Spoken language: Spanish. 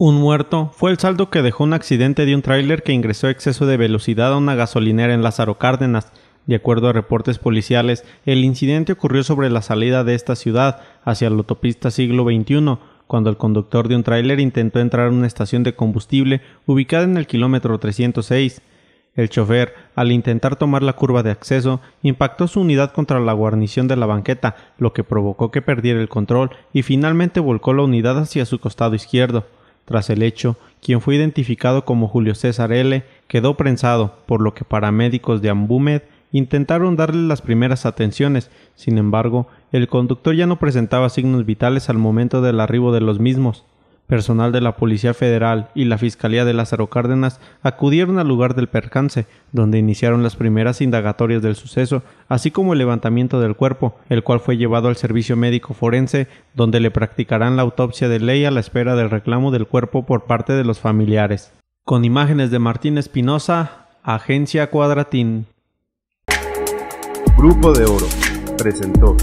Un muerto fue el saldo que dejó un accidente de un tráiler que ingresó a exceso de velocidad a una gasolinera en Lázaro Cárdenas. De acuerdo a reportes policiales, el incidente ocurrió sobre la salida de esta ciudad hacia la autopista siglo XXI, cuando el conductor de un tráiler intentó entrar a una estación de combustible ubicada en el kilómetro 306. El chofer, al intentar tomar la curva de acceso, impactó su unidad contra la guarnición de la banqueta, lo que provocó que perdiera el control y finalmente volcó la unidad hacia su costado izquierdo. Tras el hecho, quien fue identificado como Julio César L. quedó prensado, por lo que paramédicos de Ambúmed intentaron darle las primeras atenciones. Sin embargo, el conductor ya no presentaba signos vitales al momento del arribo de los mismos personal de la Policía Federal y la Fiscalía de Lázaro Cárdenas acudieron al lugar del percance, donde iniciaron las primeras indagatorias del suceso, así como el levantamiento del cuerpo, el cual fue llevado al servicio médico forense, donde le practicarán la autopsia de ley a la espera del reclamo del cuerpo por parte de los familiares. Con imágenes de Martín Espinosa, Agencia Cuadratín. Grupo de Oro presentó.